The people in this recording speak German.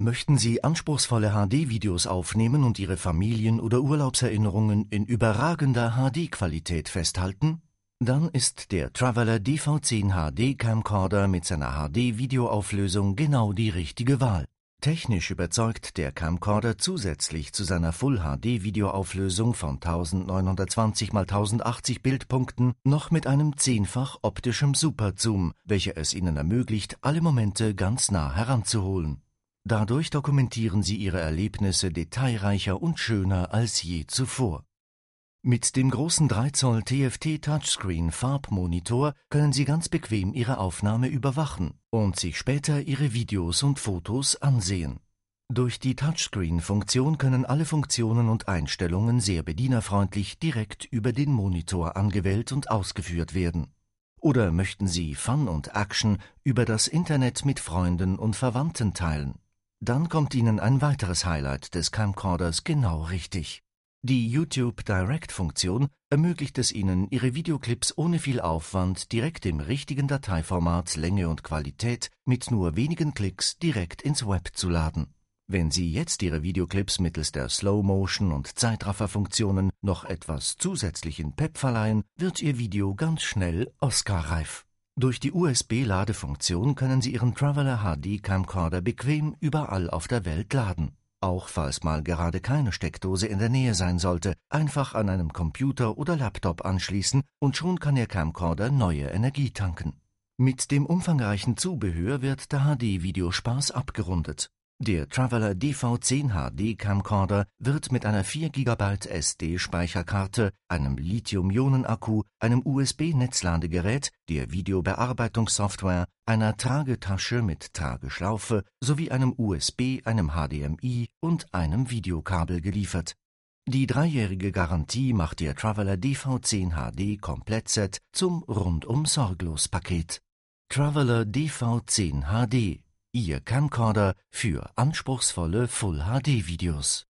Möchten Sie anspruchsvolle HD-Videos aufnehmen und Ihre Familien- oder Urlaubserinnerungen in überragender HD-Qualität festhalten? Dann ist der Traveler DV10 HD Camcorder mit seiner HD-Videoauflösung genau die richtige Wahl. Technisch überzeugt der Camcorder zusätzlich zu seiner Full HD Videoauflösung von 1920 x 1080 Bildpunkten noch mit einem zehnfach optischem Superzoom, welcher es Ihnen ermöglicht, alle Momente ganz nah heranzuholen Dadurch dokumentieren sie ihre Erlebnisse detailreicher und schöner als je zuvor. Mit dem großen 3 Zoll TFT Touchscreen Farbmonitor können Sie ganz bequem Ihre Aufnahme überwachen und sich später Ihre Videos und Fotos ansehen. Durch die Touchscreen-Funktion können alle Funktionen und Einstellungen sehr bedienerfreundlich direkt über den Monitor angewählt und ausgeführt werden. Oder möchten Sie Fun und Action über das Internet mit Freunden und Verwandten teilen? Dann kommt Ihnen ein weiteres Highlight des Camcorders genau richtig. Die YouTube Direct-Funktion ermöglicht es Ihnen, Ihre Videoclips ohne viel Aufwand direkt im richtigen Dateiformat, Länge und Qualität mit nur wenigen Klicks direkt ins Web zu laden. Wenn Sie jetzt Ihre Videoclips mittels der Slow-Motion- und Zeitraffer-Funktionen noch etwas zusätzlichen Pep verleihen, wird Ihr Video ganz schnell Oscar-reif. Durch die USB-Ladefunktion können Sie Ihren Traveler HD Camcorder bequem überall auf der Welt laden. Auch falls mal gerade keine Steckdose in der Nähe sein sollte, einfach an einem Computer oder Laptop anschließen und schon kann Ihr Camcorder neue Energie tanken. Mit dem umfangreichen Zubehör wird der HD-Videospaß abgerundet. Der Traveler DV10 HD Camcorder wird mit einer 4 GB SD-Speicherkarte, einem Lithium-Ionen-Akku, einem USB-Netzladegerät, der Videobearbeitungssoftware, einer Tragetasche mit Trageschlaufe sowie einem USB, einem HDMI und einem Videokabel geliefert. Die dreijährige Garantie macht der Traveler DV10 HD Komplettset zum rundum sorglos Paket. Traveler DV10 HD Ihr Camcorder für anspruchsvolle Full-HD-Videos.